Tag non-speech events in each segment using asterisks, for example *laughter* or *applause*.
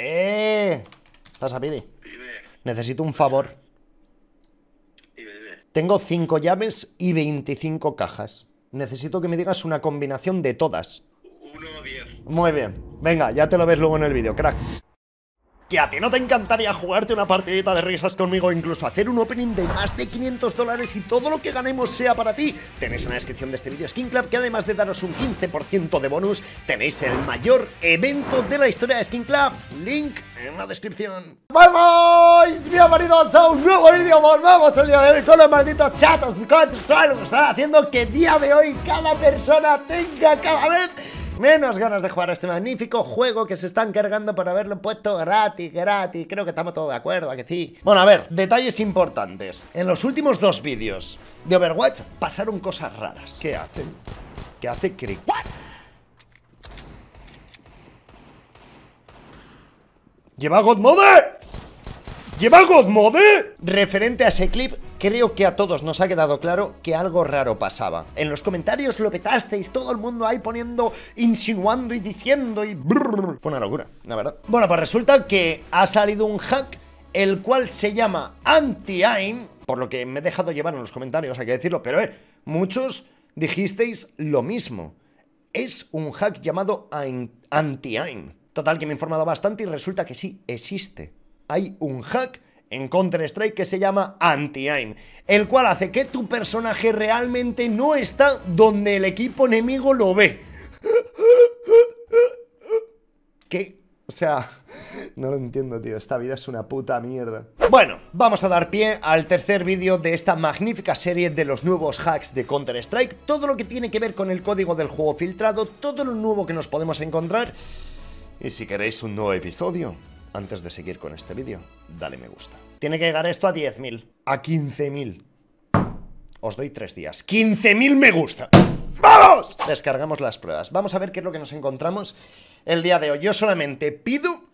¡Eh! a Pidi. Necesito un favor. Tengo 5 llaves y 25 cajas. Necesito que me digas una combinación de todas. 1 10. Muy bien. Venga, ya te lo ves luego en el vídeo, crack que a ti no te encantaría jugarte una partidita de risas conmigo, incluso hacer un opening de más de 500 dólares y todo lo que ganemos sea para ti, tenéis en la descripción de este vídeo Skin Club que además de daros un 15% de bonus, tenéis el mayor evento de la historia de Skin Club. Link en la descripción. ¡Vamos! Bienvenidos a un nuevo vídeo. volvamos el día de hoy con los malditos chatos. Con lo están haciendo que día de hoy cada persona tenga cada vez menos ganas de jugar a este magnífico juego que se están cargando por haberlo puesto gratis, gratis. Creo que estamos todos de acuerdo, ¿a que sí? Bueno, a ver, detalles importantes. En los últimos dos vídeos de Overwatch pasaron cosas raras. ¿Qué hacen? ¿Qué hace Crick? ¿Lleva God ¿Lleva God Referente a ese clip, Creo que a todos nos ha quedado claro que algo raro pasaba. En los comentarios lo petasteis, todo el mundo ahí poniendo, insinuando y diciendo y... Fue una locura, la verdad. Bueno, pues resulta que ha salido un hack el cual se llama Anti-AIM, por lo que me he dejado llevar en los comentarios, hay que decirlo, pero eh, muchos dijisteis lo mismo. Es un hack llamado Anti-AIM. Total, que me he informado bastante y resulta que sí, existe. Hay un hack en Counter-Strike que se llama Anti-Aim, el cual hace que tu personaje realmente no está donde el equipo enemigo lo ve. ¿Qué? O sea, no lo entiendo, tío. Esta vida es una puta mierda. Bueno, vamos a dar pie al tercer vídeo de esta magnífica serie de los nuevos hacks de Counter-Strike. Todo lo que tiene que ver con el código del juego filtrado, todo lo nuevo que nos podemos encontrar. Y si queréis un nuevo episodio, antes de seguir con este vídeo, dale me gusta. Tiene que llegar esto a 10.000. A 15.000. Os doy tres días. ¡15.000 me gusta! ¡Vamos! Descargamos las pruebas. Vamos a ver qué es lo que nos encontramos el día de hoy. Yo solamente pido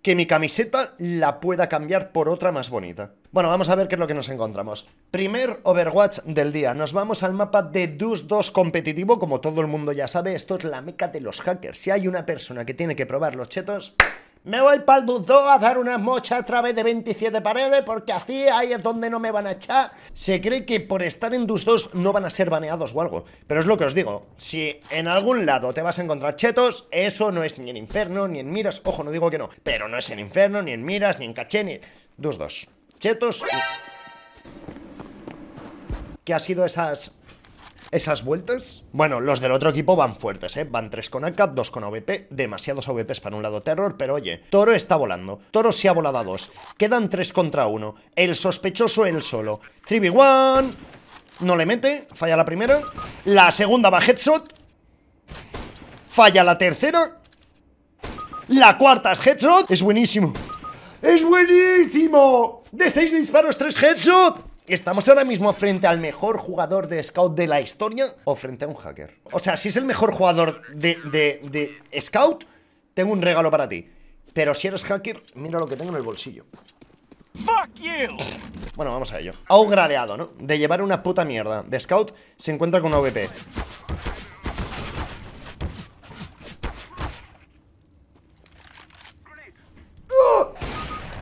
que mi camiseta la pueda cambiar por otra más bonita. Bueno, vamos a ver qué es lo que nos encontramos. Primer Overwatch del día. Nos vamos al mapa de Dus 2 competitivo. Como todo el mundo ya sabe, esto es la meca de los hackers. Si hay una persona que tiene que probar los chetos, me voy para el Dus2 a dar unas mochas a través de 27 paredes porque así ahí es donde no me van a echar. Se cree que por estar en Dus 2 no van a ser baneados o algo. Pero es lo que os digo, si en algún lado te vas a encontrar chetos, eso no es ni en Inferno ni en Miras. Ojo, no digo que no, pero no es en Inferno, ni en Miras, ni en Caché, ni... Dus 2. Chetos... Y... ¿Qué ha sido esas esas vueltas. Bueno, los del otro equipo van fuertes, ¿eh? Van tres con ACAP, dos con AVP, demasiados AVPs para un lado Terror, pero oye, Toro está volando. Toro se ha volado a Quedan tres contra uno. El sospechoso él solo. 3v1. No le mete, falla la primera. La segunda va headshot. Falla la tercera. La cuarta es headshot. Es buenísimo. ¡Es buenísimo! De seis disparos, tres headshot. ¿Estamos ahora mismo frente al mejor jugador de scout de la historia o frente a un hacker? O sea, si es el mejor jugador de, de, de scout, tengo un regalo para ti. Pero si eres hacker, mira lo que tengo en el bolsillo. Fuck you. Bueno, vamos a ello. A un gradeado, ¿no? De llevar una puta mierda. De scout se encuentra con una VP.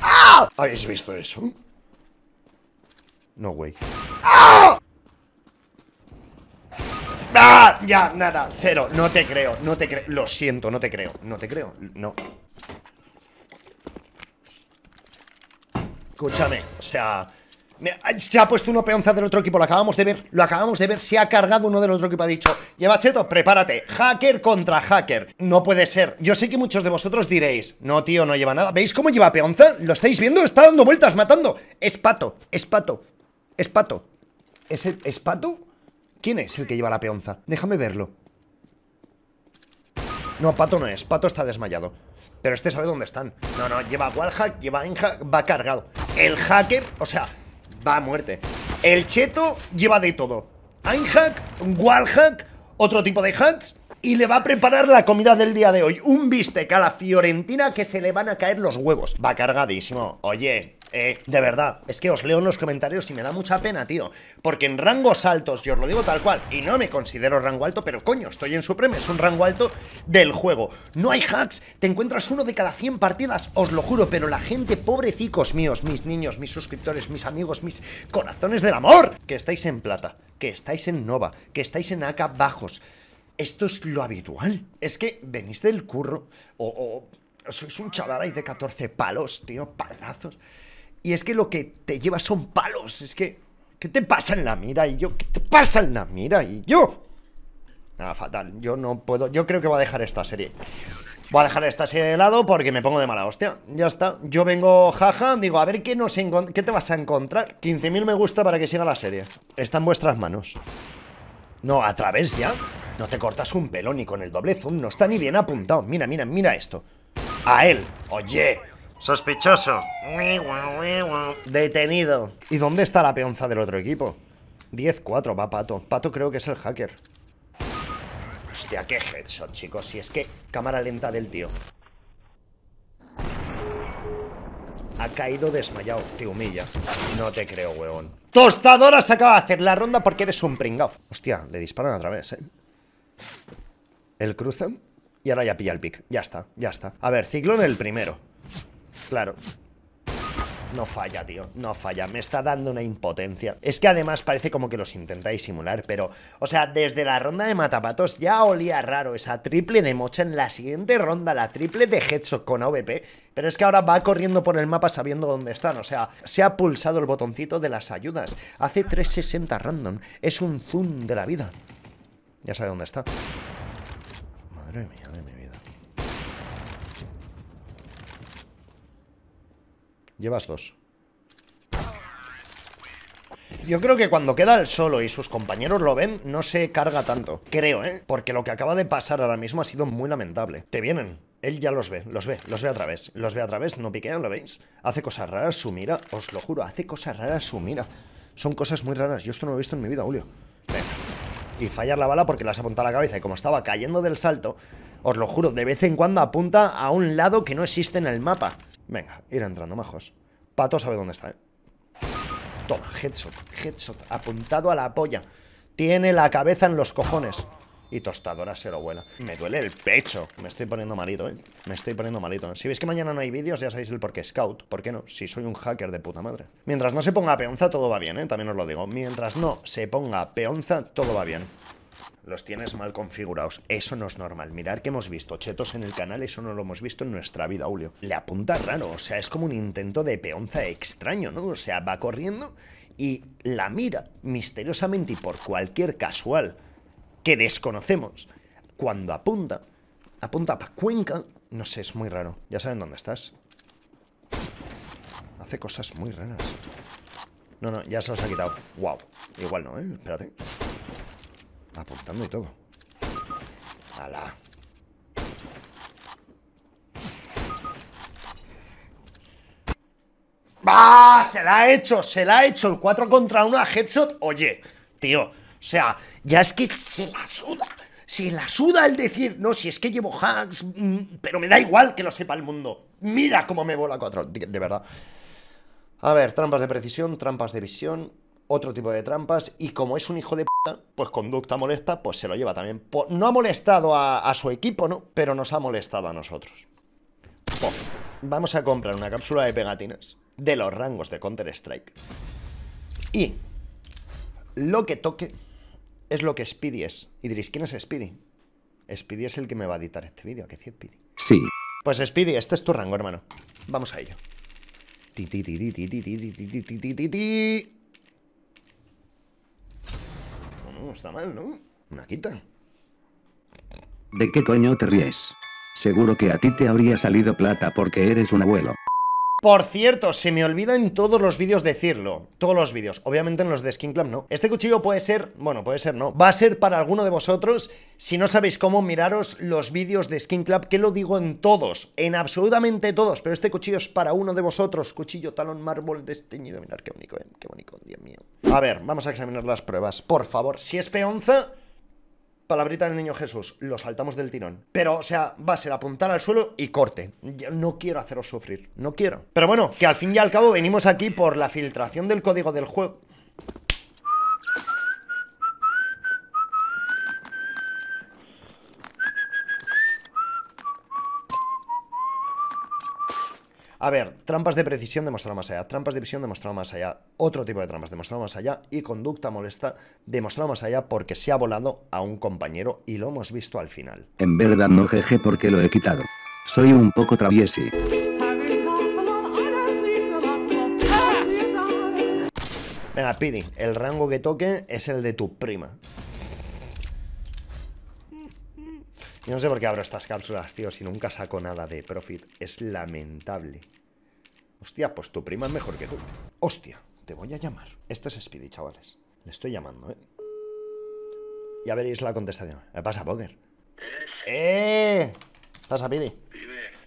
¡Ah! ¿Habéis visto eso? No, güey. ¡Ah! ¡Ah! Ya, nada, cero. No te creo, no te creo. Lo siento, no te creo, no te creo. No. Escúchame, o sea. Se ha puesto uno peonza del otro equipo, lo acabamos de ver, lo acabamos de ver, se ha cargado uno del otro equipo, ha dicho, lleva cheto, prepárate, hacker contra hacker, no puede ser, yo sé que muchos de vosotros diréis, no tío, no lleva nada, ¿veis cómo lleva peonza? ¿Lo estáis viendo? Está dando vueltas, matando, es pato, es pato, es Pato. ¿Es, el, Pato? ¿Quién es el que lleva la peonza? Déjame verlo. No, Pato no es. Pato está desmayado. Pero este sabe dónde están. No, no, lleva wallhack, lleva Einhack. va cargado. El hacker, o sea, va a muerte. El cheto lleva de todo. Einhack, wallhack, otro tipo de hacks. Y le va a preparar la comida del día de hoy. Un bistec a la Fiorentina que se le van a caer los huevos. Va cargadísimo. Oye, eh, de verdad, es que os leo en los comentarios y me da mucha pena, tío. Porque en rangos altos, yo os lo digo tal cual, y no me considero rango alto, pero coño, estoy en Supreme, es un rango alto del juego. No hay hacks, te encuentras uno de cada 100 partidas, os lo juro, pero la gente, pobrecicos míos, mis niños, mis suscriptores, mis amigos, mis corazones del amor, que estáis en plata, que estáis en Nova, que estáis en AK bajos. Esto es lo habitual. Es que venís del curro o... sois un chaval de 14 palos, tío, palazos. Y es que lo que te lleva son palos. Es que. ¿Qué te pasa en la mira? Y yo. ¿Qué te pasa en la mira? Y yo. Nada, fatal. Yo no puedo. Yo creo que voy a dejar esta serie. Voy a dejar esta serie de lado porque me pongo de mala hostia. Ya está. Yo vengo jaja, digo, a ver qué, nos qué te vas a encontrar. 15.000 me gusta para que siga la serie. Está en vuestras manos. No, a través ya. No te cortas un pelo ni con el doble zoom. No está ni bien apuntado. Mira, mira, mira esto. A él. Oye. Sospechoso. Detenido. ¿Y dónde está la peonza del otro equipo? 10-4 va Pato. Pato creo que es el hacker. Hostia, qué headshot, chicos. Si es que cámara lenta del tío. Ha caído desmayado. Te humilla. No te creo, huevón. Tostadora se acaba de hacer la ronda porque eres un pringao. Hostia, le disparan otra vez, eh. El cruce. Y ahora ya pilla el pick. Ya está, ya está. A ver, ciclón el primero. Claro. No falla, tío, no falla, me está dando una impotencia Es que además parece como que los intentáis simular, pero... O sea, desde la ronda de matapatos ya olía raro esa triple de mocha En la siguiente ronda, la triple de headshot con AVP Pero es que ahora va corriendo por el mapa sabiendo dónde están O sea, se ha pulsado el botoncito de las ayudas Hace 360 random, es un zoom de la vida Ya sabe dónde está Madre mía madre mía. Llevas dos. Yo creo que cuando queda al solo y sus compañeros lo ven, no se carga tanto. Creo, ¿eh? Porque lo que acaba de pasar ahora mismo ha sido muy lamentable. Te vienen. Él ya los ve, los ve, los ve a través. Los ve a través, no piquean, ¿lo veis? Hace cosas raras su mira, os lo juro, hace cosas raras su mira. Son cosas muy raras. Yo esto no lo he visto en mi vida, Julio. Venga. Y fallar la bala porque las apunta a la cabeza. Y como estaba cayendo del salto, os lo juro, de vez en cuando apunta a un lado que no existe en el mapa. Venga, ir entrando, majos. Pato sabe dónde está, ¿eh? Toma, headshot, headshot, apuntado a la polla. Tiene la cabeza en los cojones. Y tostadora se lo vuela. Me duele el pecho. Me estoy poniendo malito, ¿eh? Me estoy poniendo malito. Si veis que mañana no hay vídeos, ya sabéis el por qué scout. ¿Por qué no? Si soy un hacker de puta madre. Mientras no se ponga peonza, todo va bien, ¿eh? También os lo digo. Mientras no se ponga peonza, todo va bien los tienes mal configurados. Eso no es normal. Mirar que hemos visto chetos en el canal, eso no lo hemos visto en nuestra vida, Julio. Le apunta raro, o sea, es como un intento de peonza extraño, ¿no? O sea, va corriendo y la mira misteriosamente y por cualquier casual que desconocemos, cuando apunta, apunta para Cuenca, no sé, es muy raro. Ya saben dónde estás. Hace cosas muy raras. No, no, ya se los ha quitado. Wow. Igual no, ¿eh? Espérate. Apuntando y todo. ¡Hala! ¡Bah! Se la ha hecho, se la ha hecho. El 4 contra 1 a headshot. Oye, tío. O sea, ya es que se la suda. Se la suda el decir, no, si es que llevo hacks, mm, pero me da igual que lo sepa el mundo. Mira cómo me vola 4, de verdad. A ver, trampas de precisión, trampas de visión otro tipo de trampas y como es un hijo de p***, pues conducta molesta, pues se lo lleva también. No ha molestado a, su equipo, ¿no? Pero nos ha molestado a nosotros. Vamos a comprar una cápsula de pegatinas de los rangos de Counter-Strike. Y lo que toque es lo que Speedy es. Y diréis, ¿quién es Speedy? Speedy es el que me va a editar este vídeo, qué sí, Speedy? Sí. Pues Speedy, este es tu rango, hermano. Vamos a ello. Ti, ti, ti, ti, ti, ti, ti, ti, ti, ti, ti, ti. No está mal, ¿no? Una quita. ¿De qué coño te ríes? Seguro que a ti te habría salido plata porque eres un abuelo. Por cierto, se me olvida en todos los vídeos decirlo. Todos los vídeos. Obviamente en los de Skin Club no. Este cuchillo puede ser... Bueno, puede ser no. Va a ser para alguno de vosotros. Si no sabéis cómo, miraros los vídeos de Skin Club, que lo digo en todos. En absolutamente todos. Pero este cuchillo es para uno de vosotros. Cuchillo talón mármol desteñido. Mirad qué bonito, eh. Qué bonito, Dios mío. A ver, vamos a examinar las pruebas. Por favor, si es peonza palabrita del niño Jesús, lo saltamos del tirón. Pero, o sea, va a ser apuntar al suelo y corte. Yo no quiero haceros sufrir, no quiero. Pero bueno, que al fin y al cabo venimos aquí por la filtración del código del juego. A ver, trampas de precisión demostrado más allá, trampas de visión demostrado más allá, otro tipo de trampas demostrado más allá y conducta molesta demostrado más allá porque se ha volado a un compañero y lo hemos visto al final. En verdad no jeje porque lo he quitado. Soy un poco traviesi. Venga, Pidi, el rango que toque es el de tu prima. Yo no sé por qué abro estas cápsulas, tío, si nunca saco nada de profit. Es lamentable. Hostia, pues tu prima es mejor que tú. Hostia, te voy a llamar. Este es Speedy, chavales. Le estoy llamando, ¿eh? Ya veréis la contestación. Me pasa, Poker? ¿Eh? ¡Eh! ¿Pasa, Pidi?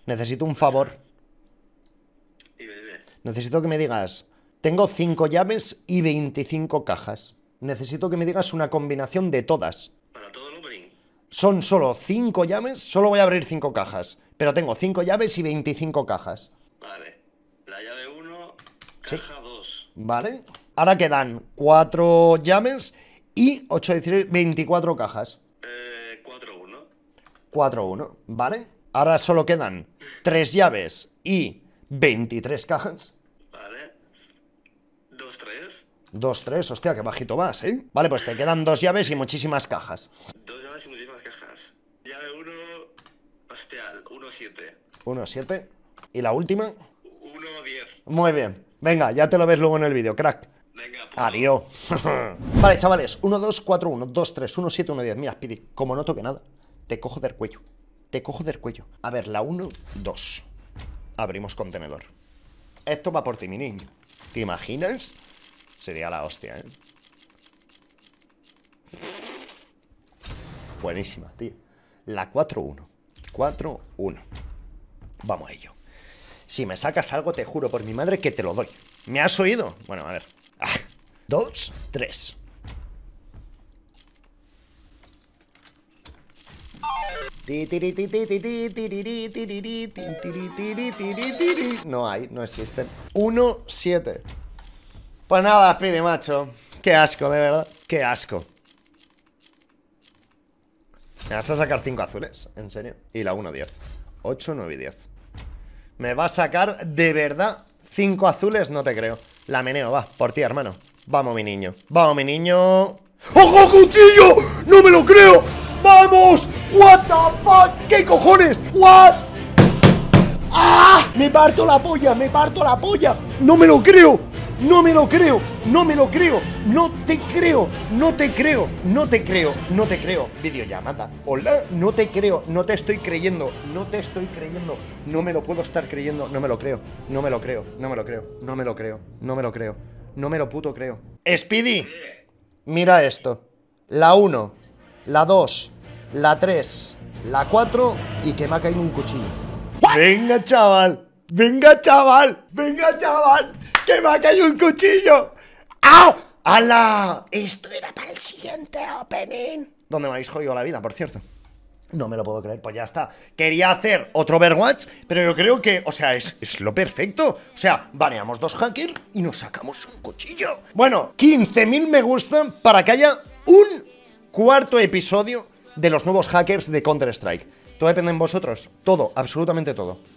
Necesito un favor. Necesito que me digas... Tengo cinco llaves y 25 cajas. Necesito que me digas una combinación de todas son solo 5 llaves, solo voy a abrir 5 cajas. Pero tengo 5 llaves y 25 cajas. Vale. La llave 1, caja 2. Vale. Ahora quedan 4 llaves y 8, 16, 24 cajas. Eh, 4-1. 4-1, ¿vale? Ahora solo quedan 3 llaves y 23 cajas. Vale. 2-3. 2-3, hostia, que bajito más, ¿eh? Vale, pues te quedan 2 llaves y muchísimas cajas. 2 llaves y muchísimas 1-7 este 1-7 ¿Y la última? 1-10 Muy bien. Venga, ya te lo ves luego en el vídeo, crack. Venga, pues. Adiós. *laughs* vale, chavales. 1, 2, 4, 1, 2, 3, 1, 7, 1, 10. Mira, Speedy, como no toque nada, te cojo del cuello. Te cojo del cuello. A ver, la 1, 2. Abrimos contenedor. Esto va por ti, mi niño. ¿Te imaginas? Sería la hostia, ¿eh? Buenísima, tío. La 4-1. 4, 1. Vamos a ello. Si me sacas algo, te juro por mi madre que te lo doy. ¿Me has oído? Bueno, a ver. 2, ah, 3, No hay, no existen. 1, 7. Pues nada, pide macho. Qué asco, de verdad. Qué asco. Me vas a sacar cinco azules, en serio Y la 1, 10 8, 9 y 10 Me va a sacar, de verdad 5 azules, no te creo La meneo, va, por ti, hermano Vamos, mi niño, vamos, mi niño ¡Ojo, cuchillo! ¡No me lo creo! ¡Vamos! ¡What the fuck! ¿Qué cojones? ¿What? ¡Ah! ¡Me parto la polla! ¡Me parto la polla! ¡No me lo creo! No me lo creo, no me lo creo, no te creo, no te creo, no te creo, no te creo. Videollamada, hola, no te creo, no te estoy creyendo, no te estoy creyendo, no me lo puedo estar creyendo, no me lo creo, no me lo creo, no me lo creo, no me lo creo, no me lo creo, no me lo puto creo. Speedy, mira esto. La 1, la 2, la 3, la 4 y que me ha caído un cuchillo. Venga, chaval. Venga, chaval, venga, chaval, que me ha caído un cuchillo. ¡Ah! ¡Hala! Esto era para el siguiente opening. Donde me habéis jodido la vida, por cierto. No me lo puedo creer, pues ya está. Quería hacer otro Overwatch, pero yo creo que, o sea, es, es lo perfecto. O sea, baneamos dos hackers y nos sacamos un cuchillo. Bueno, 15.000 me gustan para que haya un cuarto episodio de los nuevos hackers de Counter-Strike. Todo depende de vosotros. Todo, absolutamente todo.